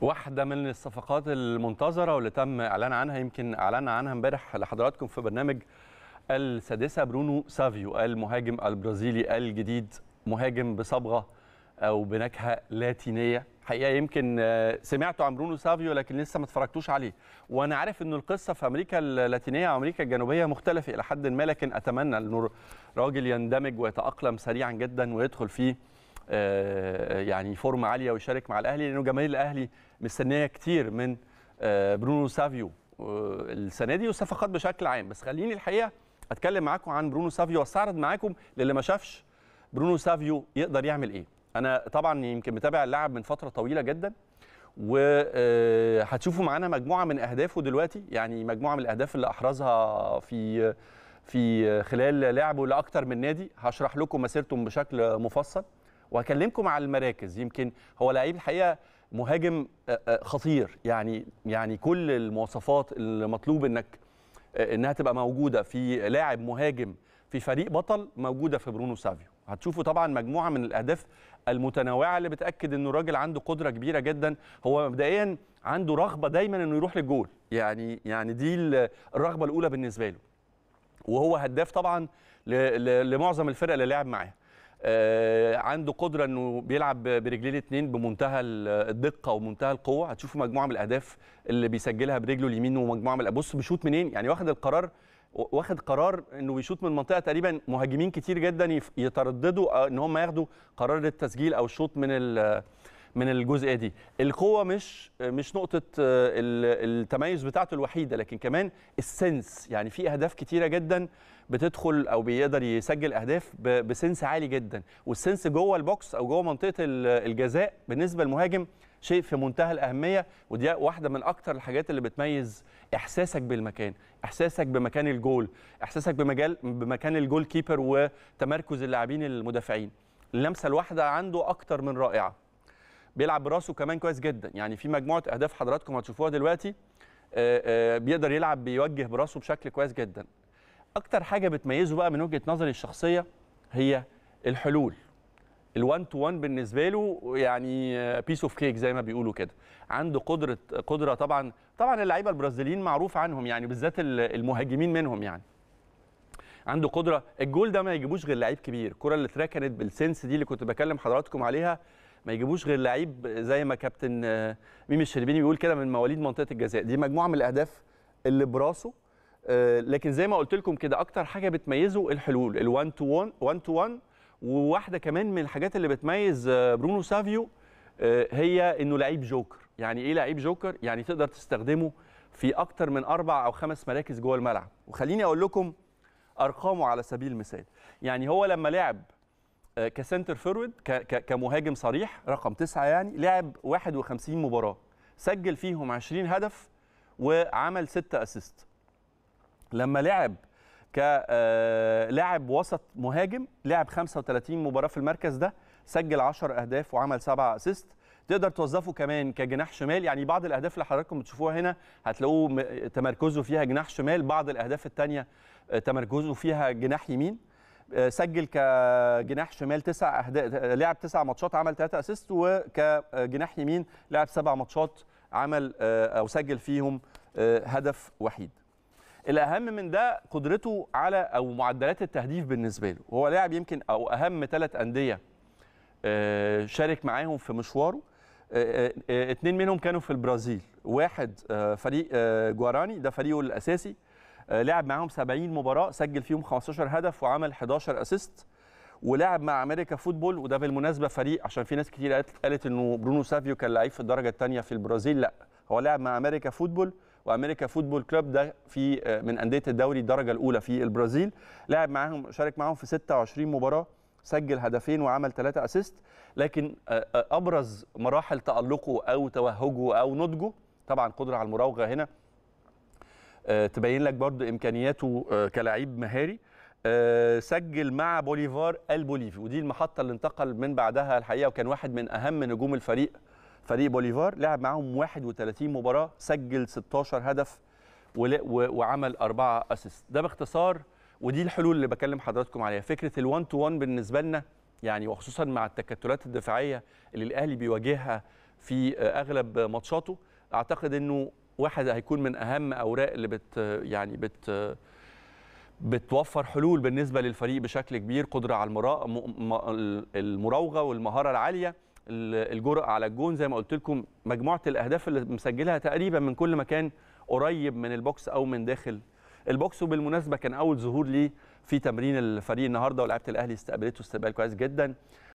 واحدة من الصفقات المنتظرة واللي تم إعلان عنها يمكن أعلنا عنها امبارح لحضراتكم في برنامج السادسة برونو سافيو المهاجم البرازيلي الجديد مهاجم بصبغة أو بنكهة لاتينية حقيقة يمكن آه، سمعتوا عن برونو سافيو لكن لسه ما اتفرجتوش عليه وأنا عارف أن القصة في أمريكا اللاتينية وأمريكا الجنوبية مختلفة إلى حد ما لكن أتمنى أن راجل يندمج ويتأقلم سريعا جدا ويدخل في آه، يعني فورمه عاليه ويشارك مع الاهلي لانه جماهير الاهلي مستنيه كتير من آه، برونو سافيو آه، السنه دي والصفقات بشكل عام بس خليني الحقيقه اتكلم معاكم عن برونو سافيو واستعرض معاكم للي ما شافش برونو سافيو يقدر يعمل ايه انا طبعا يمكن متابع اللاعب من فتره طويله جدا وهتشوفوا معانا مجموعه من اهدافه دلوقتي يعني مجموعه من الاهداف اللي احرزها في في خلال لعبه لاكثر من نادي هشرح لكم مسيرته بشكل مفصل واكلمكم على المراكز يمكن هو لعيب الحقيقه مهاجم آه، آه، خطير يعني يعني كل المواصفات المطلوب انك آه، انها تبقى موجوده في لاعب مهاجم في فريق بطل موجوده في برونو سافيو هتشوفوا طبعا مجموعه من الاهداف المتنوعه اللي بتاكد انه الراجل عنده قدره كبيره جدا هو مبدئيا عنده رغبه دايما انه يروح للجول يعني يعني دي الرغبه الاولى بالنسبه له وهو هداف طبعا لمعظم الفرق اللي لعب معاها آه، عنده قدره انه بيلعب برجليه الاثنين بمنتهى الدقه ومنتهى القوه هتشوفوا مجموعه من الاهداف اللي بيسجلها برجله اليمين ومجموعه من بص بيشوط منين يعني واخد القرار واخد قرار انه بيشوط من منطقه تقريبا مهاجمين كتير جدا يترددوا آه، ان هم ياخدوا قرار التسجيل او الشوط من من الجزئيه دي القوه مش مش نقطه آه، التميز بتاعته الوحيده لكن كمان السنس يعني في اهداف كتيره جدا بتدخل او بيقدر يسجل اهداف بسنس عالي جدا والسنس جوه البوكس او جوه منطقه الجزاء بالنسبه للمهاجم شيء في منتهى الاهميه ودي واحده من اكتر الحاجات اللي بتميز احساسك بالمكان احساسك بمكان الجول احساسك بمجال بمكان الجول كيبر وتمركز اللاعبين المدافعين اللمسه الواحده عنده اكتر من رائعه بيلعب براسه كمان كويس جدا يعني في مجموعه اهداف حضراتكم هتشوفوها دلوقتي آه، آه، بيقدر يلعب بيوجه براسه بشكل كويس جدا اكتر حاجه بتميزه بقى من وجهه نظري الشخصيه هي الحلول ال1 تو 1 بالنسبه له يعني بيس اوف كيك زي ما بيقولوا كده عنده قدره قدره طبعا طبعا اللعيبه البرازيليين معروف عنهم يعني بالذات المهاجمين منهم يعني عنده قدره الجول ده ما يجيبوش غير لعيب كبير الكره اللي اتركنت بالسنس دي اللي كنت بكلم حضراتكم عليها ما يجيبوش غير لعيب زي ما كابتن آه، ميمي الشربيني بيقول كده من مواليد منطقه الجزاء دي مجموعه من الاهداف اللي براسه آه، لكن زي ما قلت لكم كده اكتر حاجه بتميزه الحلول ال1 تو 1 1 تو 1 وواحده كمان من الحاجات اللي بتميز آه، برونو سافيو هي انه لعيب جوكر يعني ايه لعيب جوكر يعني تقدر تستخدمه في اكتر من اربع او خمس مراكز جوه الملعب وخليني اقول لكم ارقامه على سبيل المثال يعني هو لما لعب كسنتر فورورد كمهاجم صريح رقم تسعة يعني لعب 51 مباراة سجل فيهم 20 هدف وعمل 6 اسيست لما لعب كلاعب آه، وسط مهاجم لعب 35 مباراة في المركز ده سجل 10 اهداف وعمل 7 اسيست تقدر توظفه كمان كجناح شمال يعني بعض الاهداف اللي حضراتكم بتشوفوها هنا هتلاقوه تمركزه فيها جناح شمال بعض الاهداف الثانيه آه، تمركزه فيها جناح يمين سجل كجناح شمال تسع اهداف لعب تسع ماتشات عمل ثلاثه اسيست وكجناح يمين لعب سبع ماتشات عمل آه، او سجل فيهم آه، هدف وحيد الاهم من ده قدرته على او معدلات التهديف بالنسبه له هو لاعب يمكن او اهم ثلاث انديه آه، شارك معاهم في مشواره اتنين منهم كانوا في البرازيل واحد فريق جواراني ده فريقه الاساسي آه، لعب معاهم 70 مباراه سجل فيهم 15 هدف وعمل 11 اسيست ولعب مع امريكا فوتبول وده بالمناسبه فريق عشان في ناس كتير قالت انه برونو سافيو كان لعيب في الدرجه الثانيه في البرازيل لا هو لعب مع امريكا فوتبول وامريكا فوتبول كلوب ده في آه، من انديه الدوري الدرجه الاولى في البرازيل لعب معاهم شارك معاهم في 26 مباراه سجل هدفين وعمل ثلاثة اسيست لكن آه، ابرز مراحل تالقه او توهجه او نضجه طبعا قدره على المراوغه هنا آه، تبين لك برضو امكانياته آه، كلاعب مهاري آه، سجل مع بوليفار البوليفي ودي المحطه اللي انتقل من بعدها الحقيقه وكان واحد من اهم نجوم الفريق فريق بوليفار لعب معاهم 31 مباراه سجل 16 هدف وعمل أربعة اسيست ده باختصار ودي الحلول اللي بكلم حضراتكم عليها فكره ال1 تو 1 بالنسبه لنا يعني وخصوصا مع التكتلات الدفاعيه اللي الاهلي بيواجهها في اغلب ماتشاته اعتقد انه واحد هيكون من اهم اوراق اللي بت يعني بت بتوفر حلول بالنسبه للفريق بشكل كبير قدره على المراوغه والمهاره العاليه الجرأه على الجون زي ما قلت لكم مجموعه الاهداف اللي مسجلها تقريبا من كل مكان قريب من البوكس او من داخل البوكس وبالمناسبه كان اول ظهور ليه في تمرين الفريق النهارده ولاعيبه الاهلي استقبلته استقبال كويس جدا